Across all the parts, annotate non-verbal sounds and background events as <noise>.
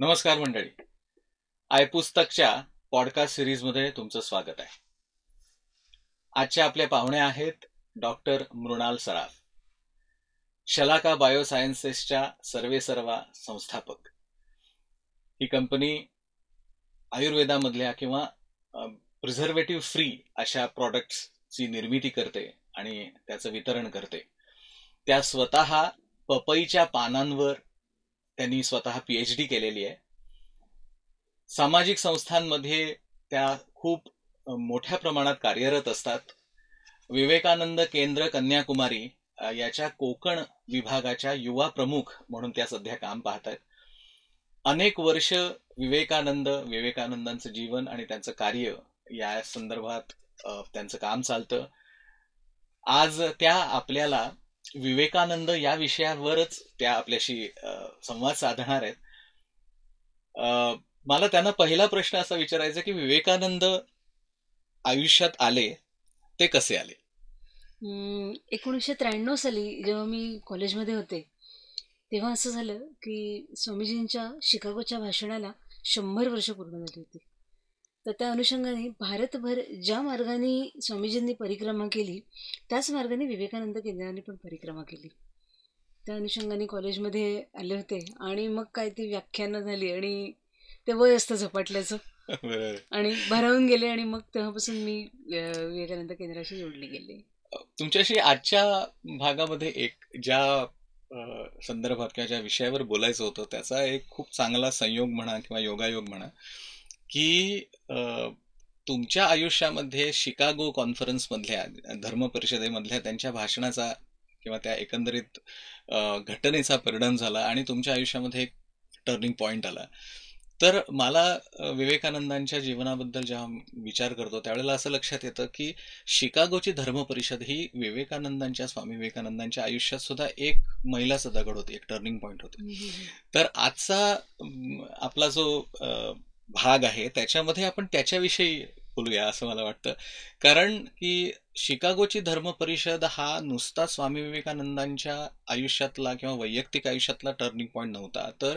नमस्कार मंडळी I पुस्तकच्या podcast सिरीजमध्ये तुमचं स्वागत आहे आजच्या आपल्या पाहुणे आहेत डॉक्टर मृणाल सराफ शलाका बायोसायन्सेसच्या सर्वा संस्थापक ही कंपनी आयुर्वेदामधल्या किंवा प्रिझर्वेटिव्ह फ्री अशा प्रॉडक्ट्सची निर्मिती करते आणि त्याचं वितरण करते त्या स्वतः पपईच्या पानांवर त्यांनी स्वतः एच डी केलेली आहे सामाजिक संस्थांमध्ये त्या खूप मोठ्या प्रमाणात कार्यरत असतात विवेकानंद केंद्र कन्याकुमारी याच्या कोकण विभागाच्या युवा प्रमुख म्हणून त्या सध्या काम पाहत आहेत अनेक वर्ष विवेकानंद विवेकानंदांचं जीवन आणि त्यांचं कार्य या संदर्भात त्यांचं काम चालतं आज त्या आपल्याला विवेकानंद या विषयावरच त्या आपल्याशी संवाद साधणार आहेत मला त्यांना पहिला प्रश्न असा विचारायचा की विवेकानंद आयुष्यात आले ते कसे आले एकोणीसशे त्र्याण्णव साली जेव्हा मी कॉलेजमध्ये होते तेव्हा असं झालं की स्वामीजींच्या शिकागोच्या भाषणाला शंभर वर्ष पूर्ण झाली होती तर त्या अनुषंगाने भारतभर ज्या मार्गाने स्वामीजींनी परिक्रमा केली त्याच मार्गाने विवेकानंद केंद्राने पण परिक्रमा केली त्या अनुषंगाने कॉलेजमध्ये आले होते आणि मग काय ती व्याख्यानं झाली आणि ते वय असतं झपाटल्याचं आणि भरावून गेले आणि मग तेव्हापासून मी विवेकानंद केंद्राशी जोडली गेले तुमच्याशी आजच्या भागामध्ये एक ज्या संदर्भात किंवा ज्या विषयावर बोलायचं होतं त्याचा एक खूप चांगला संयोग म्हणा किंवा योगायोग म्हणा की तुमच्या आयुष्यामध्ये शिकागो कॉन्फरन्समधल्या धर्म परिषदेमधल्या त्यांच्या भाषणाचा किंवा त्या एकंदरीत घटनेचा परिणाम झाला आणि तुमच्या आयुष्यामध्ये एक टर्निंग पॉइंट आला तर मला विवेकानंदांच्या जीवनाबद्दल जेव्हा विचार करतो त्यावेळेला असं लक्षात येतं की शिकागोची धर्म परिषद ही विवेकानंदांच्या स्वामी विवेकानंदांच्या आयुष्यात सुद्धा एक महिला सदागड होती एक टर्निंग पॉइंट होती तर आजचा आपला जो भाग आहे त्याच्यामध्ये आपण त्याच्याविषयी बोलूया असं मला वाटतं कारण की शिकागोची धर्म परिषद हा नुसता स्वामी विवेकानंदांच्या आयुष्यातला किंवा वैयक्तिक आयुष्यातला टर्निंग पॉईंट नव्हता तर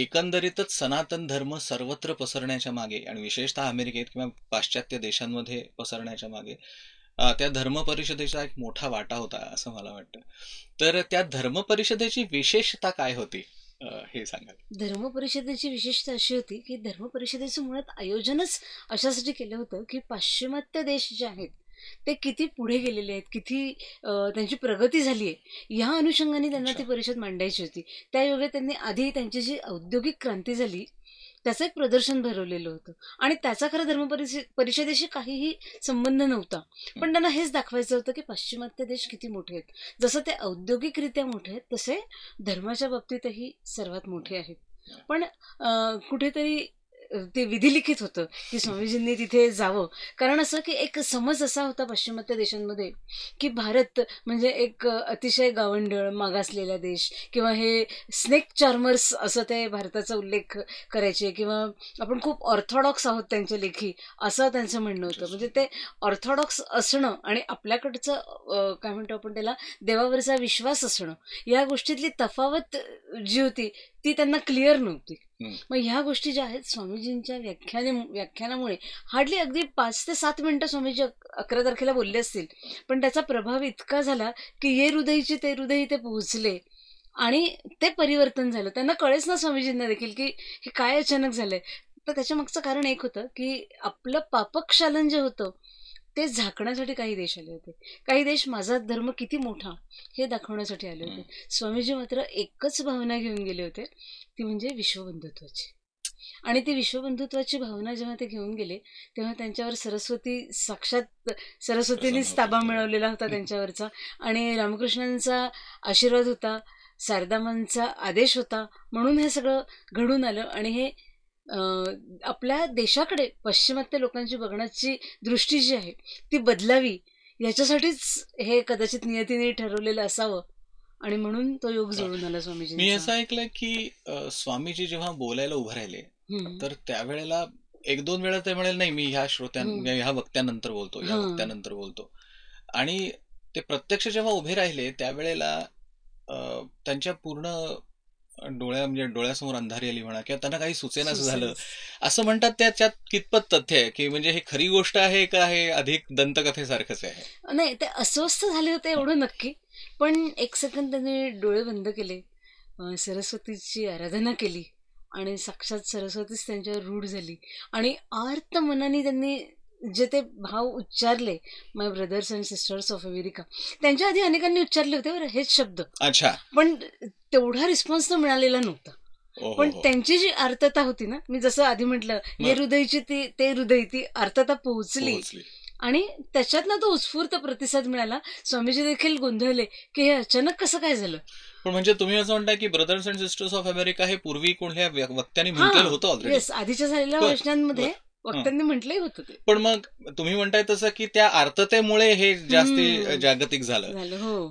एकंदरीतच सनातन धर्म सर्वत्र पसरण्याच्या मागे आणि विशेषतः अमेरिकेत किंवा पाश्चात्य देशांमध्ये पसरण्याच्या मागे त्या धर्म परिषदेचा एक मोठा वाटा होता असं मला वाटतं तर त्या धर्म परिषदेची विशेषता काय होती हे सांगाल धर्म परिषदेची विशेषता अशी होती की धर्म परिषदेचं मुळात आयोजनच अशासाठी केलं होतं की पाश्चिमात्य देश जे आहेत ते किती पुढे गेलेले आहेत किती त्यांची प्रगती झाली आहे ह्या अनुषंगाने त्यांना ती परिषद मांडायची होती त्या योगे त्यांनी आधी त्यांची जी औद्योगिक क्रांती झाली त्याचं एक प्रदर्शन भरवलेलं होतं आणि त्याचा खरं धर्म परिषदेशी काहीही संबंध नव्हता पण त्यांना हेच दाखवायचं होतं की पाश्चिमात्य देश किती मोठे आहेत जसं ते औद्योगिकरित्या मोठे आहेत तसे धर्माच्या बाबतीतही सर्वात मोठे आहेत पण कुठेतरी ते विधिलिखित होतं की स्वामीजींनी तिथे जावं कारण असं की एक समज असा होता पाश्चिमात्य देशांमध्ये की भारत म्हणजे एक अतिशय गावंडळ मागासलेला देश किंवा हे स्नेक चार्मर्स असं ते भारताचा उल्लेख करायचे किंवा आपण खूप ऑर्थॉडॉक्स आहोत त्यांच्या लेखी असं त्यांचं म्हणणं होतं म्हणजे ते ऑर्थॉडॉक्स असणं आणि आपल्याकडचं काय म्हणतो आपण त्याला देवावरचा विश्वास असणं या गोष्टीतली तफावत जी होती ती त्यांना क्लिअर नव्हती मग ह्या गोष्टी ज्या आहेत स्वामीजींच्या व्याख्याने व्याख्यानामुळे हार्डली अगदी पाच ते सात मिनिटं स्वामीजी अकरा तारखेला बोलले असतील पण त्याचा प्रभाव इतका झाला की ये हृदयची ते हृदय ते पोहोचले आणि ते परिवर्तन झालं त्यांना कळेच ना स्वामीजींना देखील की हे काय अचानक झालंय तर त्याच्या मागचं कारण एक होतं की आपलं पापक्षालन जे होतं ते झाकण्यासाठी काही देश आले होते काही देश माझा धर्म किती मोठा हे दाखवण्यासाठी आले होते स्वामीजी मात्र एकच भावना घेऊन गेले होते ती म्हणजे विश्वबंधुत्वाची आणि ती विश्वबंधुत्वाची भावना जेव्हा ते घेऊन गेले तेव्हा त्यांच्यावर सरस्वती साक्षात सरस्वतीनेच ताबा मिळवलेला होता त्यांच्यावरचा आणि रामकृष्णांचा आशीर्वाद होता शारदामांचा आदेश होता म्हणून हे सगळं घडून आलं आणि हे आपल्या देशाकडे पश्चिमात्य लोकांची बघण्याची दृष्टी जी आहे ती बदलावी याच्यासाठीच हे कदाचित नियतीने ठरवलेलं असावं आणि म्हणून तो योग जोडून आला स्वामीजी मी असं ऐकलं की स्वामीजी जेव्हा बोलायला उभे राहिले तर त्यावेळेला एक दोन वेळा ते म्हणाले नाही मी ह्या श्रोत्यां ह्या वक्त्यानंतर बोलतो ह्या वक्त्यानंतर बोलतो आणि ते प्रत्यक्ष जेव्हा उभे राहिले त्यावेळेला त्यांच्या पूर्ण डोळ्या म्हणजे डोळ्यासमोर अंधारी आली म्हणा किंवा त्यांना काही सुचेनाच झालं असं म्हणतात त्याच्यात कितपत तथ्य आहे की म्हणजे हे खरी गोष्ट आहे का हे अधिक दंतकथेसारखंच आहे नाही ते अस्वस्थ झाले होते एवढं नक्की पण एक सेकंद त्यांनी डोळे बंद केले सरस्वतीची आराधना केली आणि साक्षात सरस्वतीच त्यांच्यावर रूढ झाली आणि आर्त मनाने त्यांनी जे ते भाव उच्चारले my brothers and sisters of America त्यांच्या आधी अनेकांनी उच्चारले होते बरं हेच शब्द अच्छा पण तेवढा रिस्पॉन्स तर मिळालेला नव्हता पण हो. त्यांची जी अर्थता होती ना मी जसं आधी म्हटलं हे हृदयची ती ते हृदय ती अर्थता पोहोचली आणि त्याच्यात ना तो उत्स्फूर्त प्रतिसाद मिळाला स्वामीजी देखील गोंधळले की हे अचानक कसं काय झालं पण म्हणजे तुम्ही असं म्हणता की brothers and sisters of America हे पूर्वी कोणत्या वक्त्याने म्हटलेलं होतं येस आधीच्या झालेल्या वर्षांमध्ये वक्त्यांनी म्हटलंय होतं पण मग तुम्ही म्हणताय तसं की त्या अर्थतेमुळे हे जास्त जागतिक झालं हो.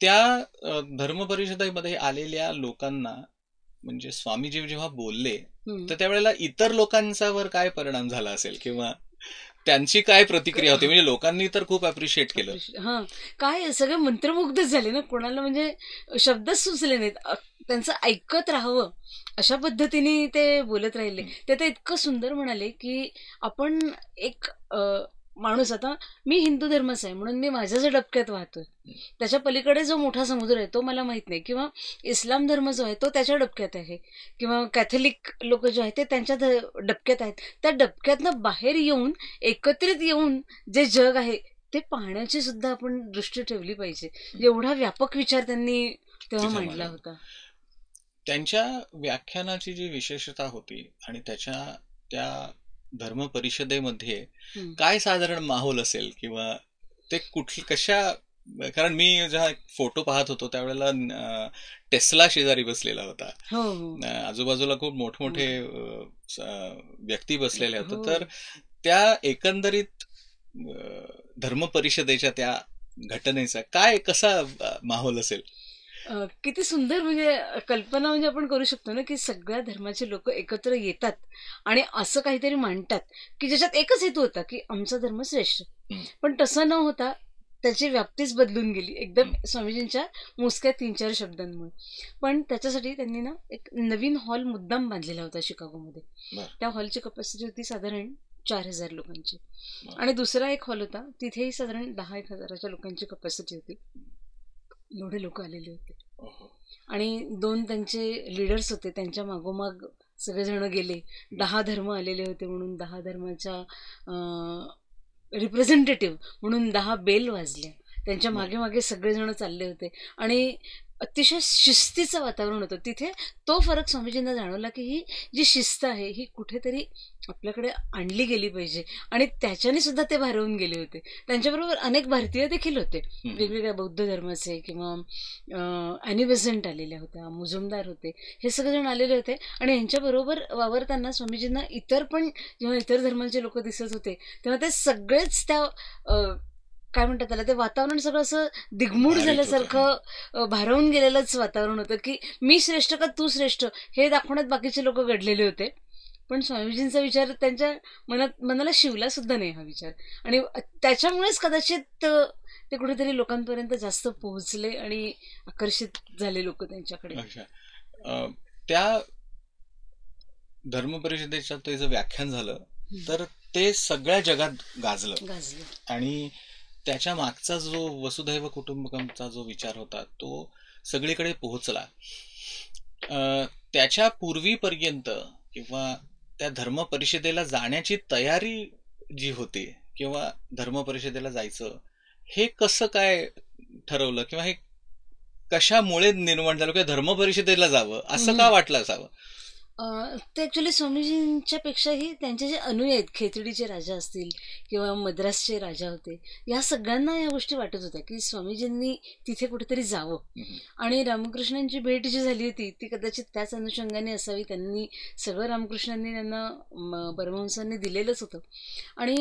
त्या धर्म परिषदेमध्ये आलेल्या लोकांना म्हणजे स्वामीजी जेव्हा बोलले तर त्यावेळेला इतर लोकांच्यावर काय परिणाम झाला असेल किंवा त्यांची काय प्रतिक्रिया होती म्हणजे लोकांनी तर खूप अप्रिशिएट केलं हा काय सगळे मंत्रमुग्ध झाले ना कोणाला म्हणजे शब्दच सुचले नाहीत त्यांचं ऐकत राहावं अशा पद्धतीने ते बोलत राहिले ते तर इतकं सुंदर म्हणाले की आपण एक माणूस आता मी हिंदू धर्मच आहे म्हणून मी माझ्याच डबक्यात वाहतोय त्याच्या पलीकडे जो मोठा समुद्र आहे तो मला माहीत नाही किंवा इस्लाम धर्म जो आहे तो त्याच्या डबक्यात आहे किंवा कॅथलिक लोक जे आहेत ते त्यांच्या डबक्यात आहेत त्या डबक्यातनं बाहेर येऊन एकत्रित येऊन जे जग आहे ते पाहण्याची सुद्धा आपण दृष्टी ठेवली पाहिजे एवढा व्यापक विचार त्यांनी तेव्हा मांडला होता त्यांच्या व्याख्यानाची जी विशेषता होती आणि त्याच्या त्या धर्म परिषदेमध्ये काय साधारण माहोल असेल किंवा ते कुठली कशा कारण मी जेव्हा फोटो पाहत होतो त्यावेळेला टेस्ला शेजारी बसलेला होता हो, हो. आजूबाजूला खूप मोठमोठे हो. व्यक्ती बसलेले होते तर त्या एकंदरीत धर्म परिषदेच्या त्या घटनेचा काय कसा माहोल असेल किती सुंदर म्हणजे कल्पना म्हणजे आपण करू शकतो ना की सगळ्या धर्माचे लोक एकत्र येतात आणि असं काहीतरी मांडतात की ज्याच्यात एकच हेतू होता की आमचा धर्म श्रेष्ठ पण तसं न होता त्याची व्याप्तीच बदलून गेली एकदम स्वामीजींच्या मोजक्या तीन चार शब्दांमुळे पण त्याच्यासाठी त्यांनी ना एक नवीन हॉल मुद्दाम बांधलेला होता शिकागोमध्ये त्या हॉलची कपॅसिटी होती साधारण चार हजार लोकांची आणि दुसरा एक हॉल होता तिथेही साधारण दहा एक हजाराच्या लोकांची कपॅसिटी होती एवढे लोक आलेले होते आणि दोन त्यांचे लिडर्स होते त्यांच्या मागोमाग सगळेजण गेले दहा धर्म आलेले होते म्हणून दहा धर्माच्या रिप्रेझेंटेटिव्ह म्हणून दहा बेल वाजल्या त्यांच्या मागे मागे सगळेजण चालले होते आणि अतिशय शिस्तीचं वातावरण होतं तिथे तो फरक स्वामीजींना जाणवला की ही जी शिस्त आहे ही कुठेतरी आपल्याकडे आणली गेली पाहिजे आणि त्याच्याने सुद्धा ते भारवून गेले होते त्यांच्याबरोबर अनेक भारतीय देखील होते वेगवेगळ्या बौद्ध धर्माचे किंवा अॅनिबेझंट आलेल्या होत्या मुजुमदार होते हे सगळेजण आलेले होते आणि यांच्याबरोबर वावरताना स्वामीजींना इतर पण जेव्हा इतर धर्मांचे लोक दिसत होते तेव्हा ते सगळेच त्या काय म्हणतात त्याला ते वातावरण सगळं असं दिगमूड झाल्यासारखं भारवून गेलेलंच वातावरण होतं की मी श्रेष्ठ का तू श्रेष्ठ हे दाखवण्यात बाकीचे लोक घडलेले होते पण स्वामीजींचा विचार त्यांच्या मनात मनाला शिवला सुद्धा नाही हा विचार आणि त्याच्यामुळेच कदाचित ते कुठेतरी लोकांपर्यंत जास्त पोहोचले आणि आकर्षित झाले लोक त्यांच्याकडे त्या धर्म व्याख्यान झालं तर ते सगळ्या जगात गाजलं गाजलं आणि त्याच्या मागचा जो वसुधैव कुटुंबकमचा जो विचार होता तो सगळीकडे पोहोचला त्याच्या पूर्वीपर्यंत किंवा त्या धर्म परिषदेला जाण्याची तयारी जी होती किंवा धर्म परिषदेला जायचं हे कसं काय ठरवलं किंवा हे कशामुळे निर्माण झालं किंवा धर्म परिषदेला जावं असं का वाटलं असावं ते ॲक्च्युली स्वामीजींच्या पेक्षाही त्यांचे जे अनुय आहेत खेतडीचे राजा असतील किंवा मद्रासचे राजा होते या सगळ्यांना या गोष्टी वाटत होत्या की स्वामीजींनी तिथे कुठेतरी जावं आणि रामकृष्णांची भेट जी झाली होती ती कदाचित त्याच अनुषंगाने असावी त्यांनी सगळं रामकृष्णांनी त्यांना परमहंसांनी दिलेलंच होतं आणि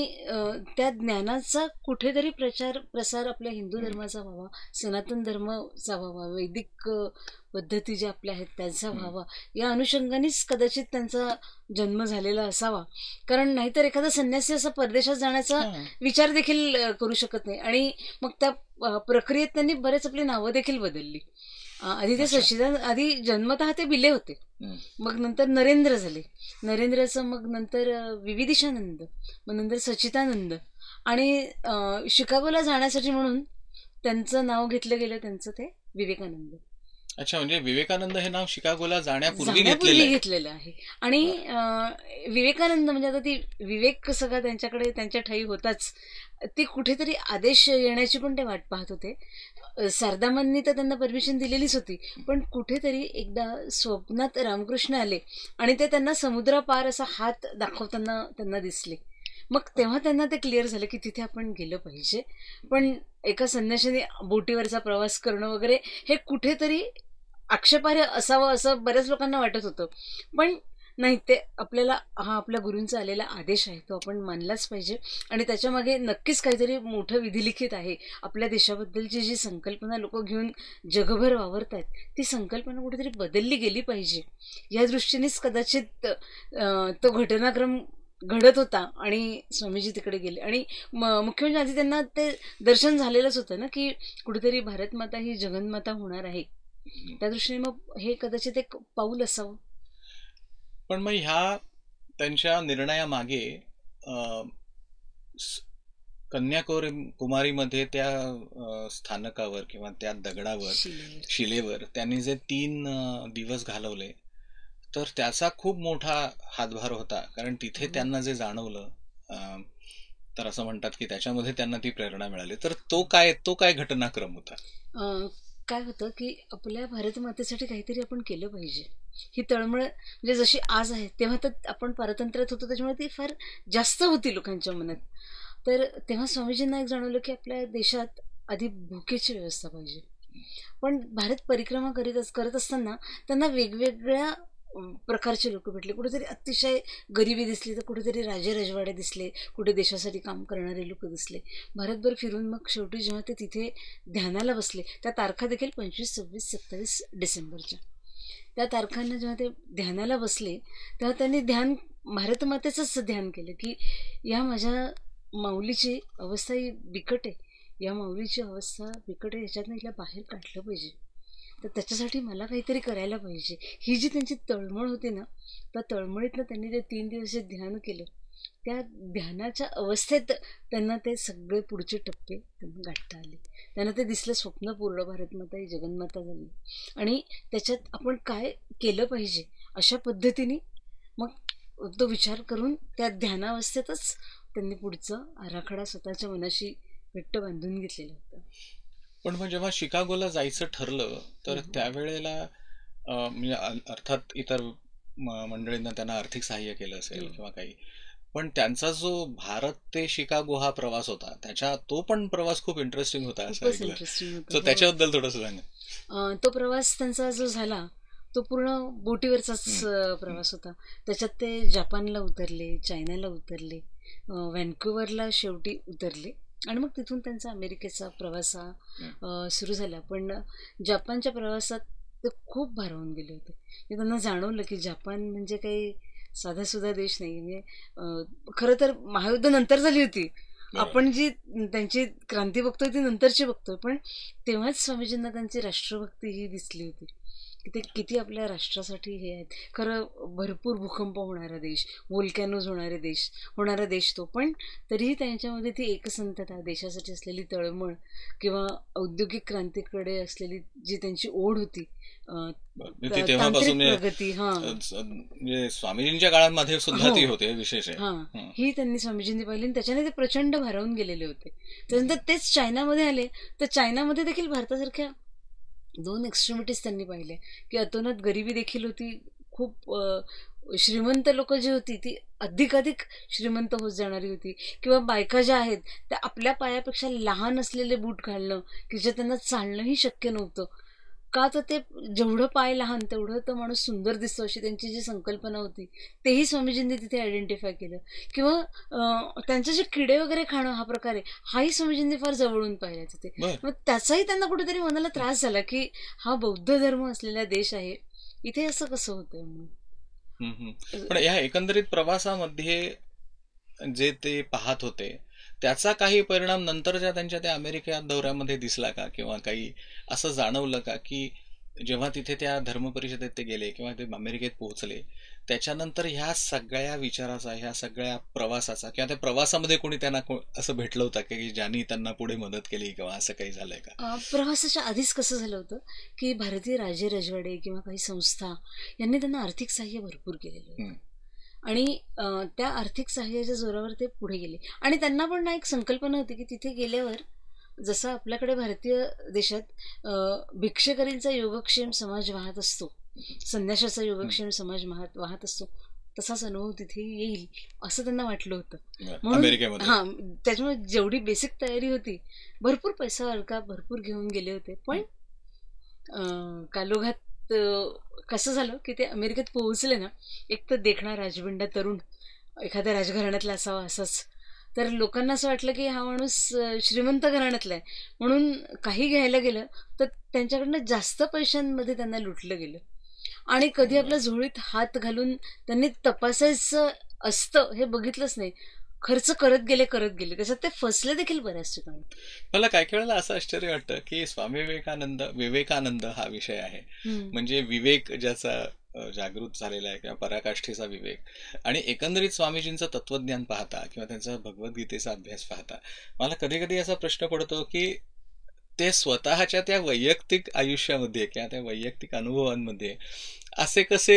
त्या ज्ञानाचा कुठेतरी प्रचार प्रसार आपल्या हिंदू धर्माचा व्हावा सनातन धर्माचा व्हावा वैदिक पद्धती ज्या आपल्या आहेत त्यांचा व्हावा या अनुषंगानेच कदाचित त्यांचा जन्म झालेला असावा कारण नाहीतर एखादा संन्यासी असा परदेशात जाण्याचा विचार देखील करू शकत नाही आणि मग त्या प्रक्रियेत त्यांनी बरेच आपली नावं देखील बदलली आधी ते सच्चिदान आधी जन्मतः ते बिले होते मग नंतर नरेंद्र झाले नरेंद्रचं मग नंतर विविदिशानंद मग नंतर सचितानंद आणि शिकागोला जाण्यासाठी म्हणून त्यांचं नाव घेतलं गेलं त्यांचं ते विवेकानंद अच्छा म्हणजे विवेकानंद हे नाव शिकागोला जाण्यापूर्वी घेतलेलं आहे आणि विवेकानंद म्हणजे आता ती विवेक सगळं त्यांच्याकडे त्यांच्या ठाई होताच ते कुठेतरी आदेश येण्याची पण ते वाट पाहत होते सरदामांनी तर त्यांना परमिशन दिलेलीच होती पण कुठेतरी एकदा स्वप्नात रामकृष्ण आले आणि ते त्यांना समुद्रापार असा हात दाखवताना त्यांना दिसले मग तेव्हा त्यांना ते क्लिअर झालं की तिथे आपण गेलं पाहिजे पण एका संन्याशाने बोटीवरचा प्रवास करणं वगैरे हे कुठेतरी आक्षेपार्ह असावं असं बऱ्याच लोकांना वाटत होतं पण नाही ते आपल्याला हा आपल्या गुरूंचा आलेला आदेश आहे तो आपण मानलाच पाहिजे आणि त्याच्यामागे नक्कीच काहीतरी मोठं विधिलिखित आहे आपल्या देशाबद्दलची जी संकल्पना लोक घेऊन जगभर वावरत आहेत ती संकल्पना कुठेतरी बदलली गेली पाहिजे या दृष्टीनेच कदाचित तो घटनाक्रम घडत होता आणि स्वामीजी तिकडे गेले आणि मुख्य म्हणजे आधी त्यांना ते दर्शन झालेलंच होतं ना की कुठेतरी भारतमाता ही जगन्माता होणार आहे त्या दृष्टीने मग हे कदाचित एक पाऊल असावं पण मग ह्या त्यांच्या निर्णयामागे कुमारी कुमारीमध्ये त्या स्थानकावर किंवा त्या दगडावर शिलेवर त्यांनी जे तीन दिवस घालवले तर त्याचा खूप मोठा हातभार होता कारण तिथे हो. त्यांना जे जाणवलं तर असं म्हणतात की त्याच्यामध्ये त्यांना ती प्रेरणा मिळाली तर तो काय तो काय घटनाक्रम होता काय होतं की आपल्या भारतमातेसाठी काहीतरी आपण केलं पाहिजे ही तळमळ म्हणजे जशी आज आहे तेव्हा तर आपण पारतंत्र्यात होतो त्याच्यामुळे ती फार जास्त होती लोकांच्या मनात तर तेव्हा स्वामीजींना एक जाणवलं की आपल्या देशात आधी भूकेची व्यवस्था पाहिजे पण भारत परिक्रमा करीत करत असताना त्यांना वेगवेगळ्या प्रकारचे लोक भेटले कुठेतरी अतिशय गरिबी दिसली तर कुठेतरी राजे रजवाडे दिसले कुठे देशासाठी काम करणारे लोक दिसले भारतभर फिरून मग शेवटी जेव्हा ते तिथे ध्यानाला बसले त्या तारखा देखील पंचवीस सव्वीस सत्तावीस डिसेंबरच्या त्या तारखांना जेव्हा ते ध्यानाला बसले तेव्हा त्यांनी ध्यान भारतमातेचंच ध्यान केलं की या माझ्या माऊलीची अवस्था ही बिकट आहे या माऊलीची अवस्था बिकट आहे ह्याच्यातनं हिला बाहेर काढलं पाहिजे तर त्याच्यासाठी मला काहीतरी करायला पाहिजे ही जी त्यांची तळमळ होती ना त्या तळमळीतनं त्यांनी ते तीन दिवस ध्यान केलं त्या ध्यानाच्या अवस्थेत त्यांना ते सगळे पुढचे टप्पे त्यांना गाठता आले त्यांना ते दिसलं स्वप्न पूर्ण भारतमाता ही जगन्माता झाली आणि त्याच्यात आपण काय केलं पाहिजे अशा पद्धतीने मग तो विचार करून त्या ध्यानावस्थेतच त्यांनी पुढचं आराखडा स्वतःच्या मनाशी घट्ट बांधून घेतलेला होता पण मग जेव्हा शिकागोला जायचं ठरलं तर त्यावेळेला म्हणजे अर्थात इतर मंडळींना त्यांना आर्थिक सहाय्य केलं असेल किंवा काही पण त्यांचा जो भारत ते शिकागो हा प्रवास होता त्याच्या तो पण प्रवास खूप इंटरेस्टिंग होता असं हो. त्याच्याबद्दल थोडंसं सांग तो प्रवास त्यांचा जो झाला तो पूर्ण बोटीवरचाच प्रवास होता त्याच्यात ते जपानला उतरले चायनाला उतरले अं, शेवटी उतरले आणि मग तिथून त्यांचा अमेरिकेचा प्रवास हा सुरू झाला पण जपानच्या प्रवासात ते खूप भारवून गेले होते त्यांना जाणवलं की जपान म्हणजे काही साधासुधा देश नाही म्हणजे खरं तर महायुद्ध नंतर झाली होती आपण जी त्यांची क्रांती बघतोय ती नंतरची बघतोय पण तेव्हाच स्वामीजींना त्यांची राष्ट्रभक्ती ही दिसली होती ते किती आपल्या राष्ट्रासाठी हे आहेत खरं भरपूर भूकंप होणारा देश वोलकॅनोज होणारे देश होणारा देश तो पण तरीही त्यांच्यामध्ये ती एकसंतता देशासाठी असलेली तळमळ किंवा औद्योगिक क्रांतीकडे असलेली जी त्यांची ओढ होती तेव्हापासून म्हणजे स्वामीजींच्या काळामध्ये सुद्धा ती हो. होते विशेष ही त्यांनी स्वामीजींनी पाहिली त्याच्याने ते प्रचंड भारावून गेलेले होते त्यानंतर तेच चायनामध्ये आले तर चायनामध्ये देखील भारतासारख्या दोन एक्स्ट्रीमिटीज त्यांनी पाहिले, की अतोनात गरिबी देखील होती खूप श्रीमंत लोक जी होती ती अधिकाधिक श्रीमंत होत जाणारी होती किंवा बायका ज्या आहेत त्या आपल्या पायापेक्षा लहान असलेले बूट घालणं की जे त्यांना चालणंही शक्य नव्हतं का तर ते जेवढं पाय लहान तेवढं तर माणूस सुंदर दिसतो अशी त्यांची जी संकल्पना होती तेही स्वामीजींनी तिथे आयडेंटिफाय केलं किंवा त्यांचे जे किडे वगैरे खाणं हा प्रकार आहे हाही स्वामीजींनी फार जवळून पाहिला तिथे मग त्याचाही त्यांना कुठेतरी मनाला त्रास झाला की हा बौद्ध धर्म असलेला देश आहे इथे असं कसं होतंय म्हणून पण या एकंदरीत प्रवासामध्ये जे ते पाहत होते त्याचा काही परिणाम नंतरच्या त्यांच्या त्या अमेरिका दौऱ्यामध्ये दिसला का किंवा काही असं जाणवलं का की जेव्हा तिथे त्या परिषदेत ते गेले किंवा ते अमेरिकेत पोहोचले त्याच्यानंतर ह्या सगळ्या विचाराचा ह्या सगळ्या प्रवासाचा किंवा त्या प्रवासामध्ये कोणी त्यांना असं भेटलं होतं की ज्यांनी त्यांना पुढे मदत केली किंवा असं काही झालंय का प्रवासाच्या आधीच कसं झालं होतं की भारतीय राजे रजवाडे किंवा काही संस्था यांनी त्यांना आर्थिक सहाय्य भरपूर केलेलं आणि त्या आर्थिक सहाय्याच्या जोरावर ते पुढे गेले आणि त्यांना पण ना एक संकल्पना होती की तिथे गेल्यावर जसं आपल्याकडे भारतीय देशात भिक्षेकरींचा योगक्षेम समाज वाहत असतो संन्याशाचा योगक्षेम समाज वाहत वाहत असतो तसाच अनुभव तिथे येईल असं त्यांना वाटलं होतं म्हणून हा त्याच्यामुळे जेवढी बेसिक तयारी होती भरपूर पैसा अडका भरपूर घेऊन गेले होते पण कालोघात तर कसं झालं की ते अमेरिकेत पोहोचले ना एक तर देखणा राजबिंडा तरुण एखाद्या राजघराण्यातला असावा असंच तर लोकांना असं वाटलं की हा माणूस श्रीमंत घराण्यातला आहे म्हणून काही घ्यायला गेलं तर त्यांच्याकडनं जास्त पैशांमध्ये त्यांना लुटलं गेलं आणि कधी आपल्या झोळीत हात घालून त्यांनी तपासायचं असतं हे बघितलंच नाही खर्च करत गेले करत गेले त्याच्यात ते फसले देखील बऱ्याच ठिकाणी मला काही वेळेला असं आश्चर्य वाटतं की स्वामी विवेकानंद विवेकानंद हा विषय आहे म्हणजे विवेक ज्याचा जागृत झालेला आहे किंवा पराकाष्ठेचा विवेक आणि एकंदरीत स्वामीजींचं तत्वज्ञान पाहता किंवा त्यांचा भगवद्गीतेचा अभ्यास पाहता मला कधी कधी असा प्रश्न पडतो की ते स्वतःच्या त्या वैयक्तिक आयुष्यामध्ये किंवा त्या वैयक्तिक अनुभवांमध्ये असे कसे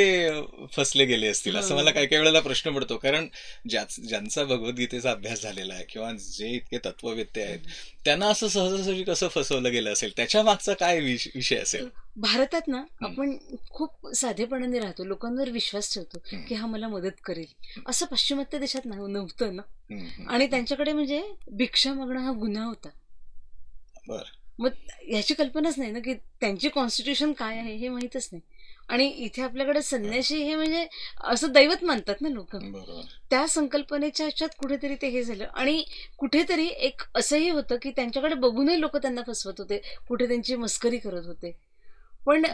फसले गेले असतील असं मला काही काही वेळेला प्रश्न पडतो कारण ज्यांचा भगवद्गीतेचा अभ्यास झालेला आहे किंवा जे इतके तत्ववेत्ते आहेत त्यांना असं सहजासहजी कसं फसवलं गेलं असेल त्याच्या मागचा काय विषय असेल भारतात ना आपण खूप साधेपणाने राहतो लोकांवर विश्वास ठेवतो की हा मला मदत करेल असं पाश्चिमात्य देशात नव्हतं ना आणि त्यांच्याकडे म्हणजे भिक्षा मागणं हा गुन्हा होता बर मग याची कल्पनाच नाही ना की त्यांची कॉन्स्टिट्यूशन काय आहे हे माहीतच नाही आणि इथे आपल्याकडे संन्याशी हे म्हणजे असं दैवत मानतात ना लोक त्या संकल्पनेच्या ह्याच्यात कुठेतरी ते हे झालं आणि कुठेतरी एक असंही होतं की त्यांच्याकडे बघूनही लोक त्यांना फसवत होते कुठे त्यांची मस्करी करत होते पण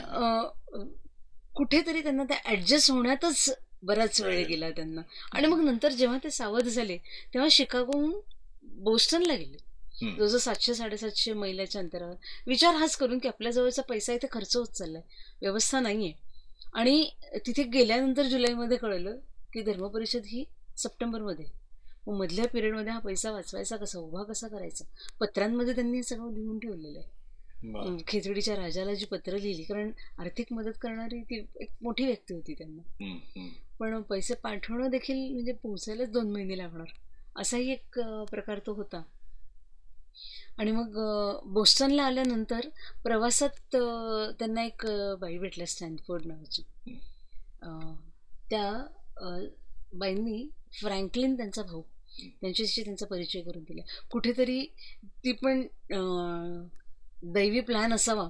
कुठेतरी त्यांना त्या ऍडजस्ट होण्यातच बराच वेळ गेला त्यांना आणि मग नंतर जेव्हा ते सावध झाले तेव्हा शिकागोहून बोस्टनला गेले जवळजवळ सातशे साडेसातशे मैलाच्या अंतरावर विचार हाच करून की आपल्या जवळचा पैसा इथे खर्च होत चाललाय व्यवस्था नाहीये आणि तिथे गेल्यानंतर जुलैमध्ये कळलं की धर्मपरिषद ही सप्टेंबरमध्ये मग मधल्या पिरियडमध्ये हा पैसा वाचवायचा कसा उभा कसा करायचा पत्रांमध्ये त्यांनी सगळं लिहून ठेवलेलं आहे खेचडीच्या राजाला जी पत्र लिहिली कारण आर्थिक मदत करणारी ती एक मोठी व्यक्ती होती त्यांना पण पैसे पाठवणं देखील म्हणजे पोहोचायलाच दोन महिने लागणार असाही एक प्रकार तो होता आणि मग बोस्टनला आल्यानंतर प्रवासात त्यांना एक बाई भेटल्या स्टॅनफोर्ड नावाची त्या बाईंनी फ्रँकलिन त्यांचा भाऊ त्यांच्याशी त्यांचा परिचय करून दिला कुठेतरी ती पण दैवी प्लॅन असावा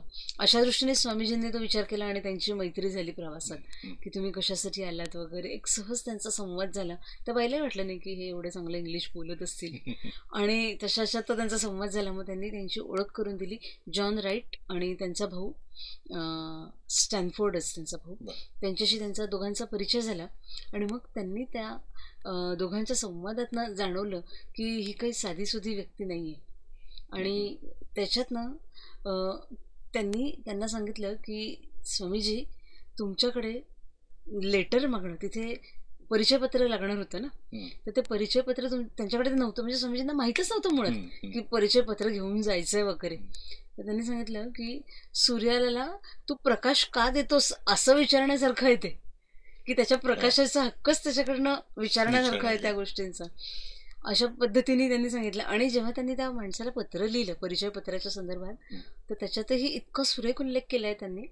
अशा दृष्टीने स्वामीजींनी तो विचार केला आणि त्यांची मैत्री झाली प्रवासात की तुम्ही कशासाठी आलात वगैरे एक सहज त्यांचा संवाद झाला तर पहिले वाटलं नाही की हे एवढे चांगलं इंग्लिश बोलत असतील <laughs> आणि तशाशात तर त्यांचा संवाद झाला मग त्यांनी त्यांची ओळख करून दिली जॉन राईट आणि त्यांचा भाऊ स्टॅनफोर्डच त्यांचा भाऊ त्यांच्याशी त्यांचा दोघांचा परिचय झाला आणि मग त्यांनी त्या दोघांच्या संवादातनं जाणवलं की ही काही साधीसुधी व्यक्ती नाही आहे आणि त्याच्यातनं त्यांनी त्यांना सांगितलं की स्वामीजी तुमच्याकडे लेटर मागणं तिथे परिचयपत्र लागणार होतं ना तर ते परिचयपत्र त्यांच्याकडे नव्हतं म्हणजे स्वामीजींना माहीतच नव्हतं मुळात की परिचयपत्र घेऊन जायचंय वगैरे तर त्यांनी सांगितलं की सूर्याला तू प्रकाश का देतोस असं विचारण्यासारखं आहे ते की त्याच्या प्रकाशाचा हक्कच त्याच्याकडनं विचारण्यासारखं आहे त्या गोष्टींचा अशा पद्धतीने त्यांनी सांगितलं आणि जेव्हा त्यांनी त्या माणसाला पत्र लिहिलं परिचय पत्राच्या संदर्भात तर त्याच्यातही इतकं सुरेख उल्लेख केला आहे त्यांनी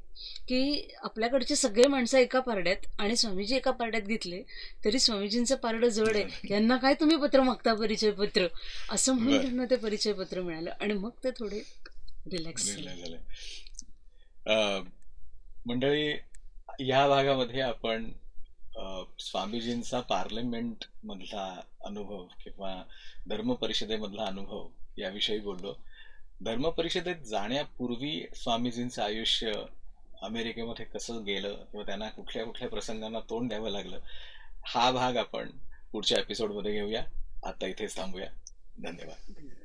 की आपल्याकडचे सगळे माणसं एका पारड्यात आणि स्वामीजी एका पारड्यात घेतले तरी स्वामीजींचं पारडं जड आहे यांना काय तुम्ही पत्र मागता परिचय पत्र असं म्हणून त्यांना ते परिचय पत्र मिळालं आणि मग ते थोडे रिलॅक्स झाले मंडळी या भागामध्ये आपण स्वामीजींचा पार्लमेंट मधला अनुभव किंवा धर्म परिषदेमधला अनुभव याविषयी बोललो धर्म परिषदेत जाण्यापूर्वी स्वामीजींचं आयुष्य अमेरिकेमध्ये कसं गेलं किंवा त्यांना कुठल्या कुठल्या प्रसंगांना तोंड द्यावं लागलं हा भाग आपण पुढच्या एपिसोडमध्ये घेऊया आता इथेच थांबूया धन्यवाद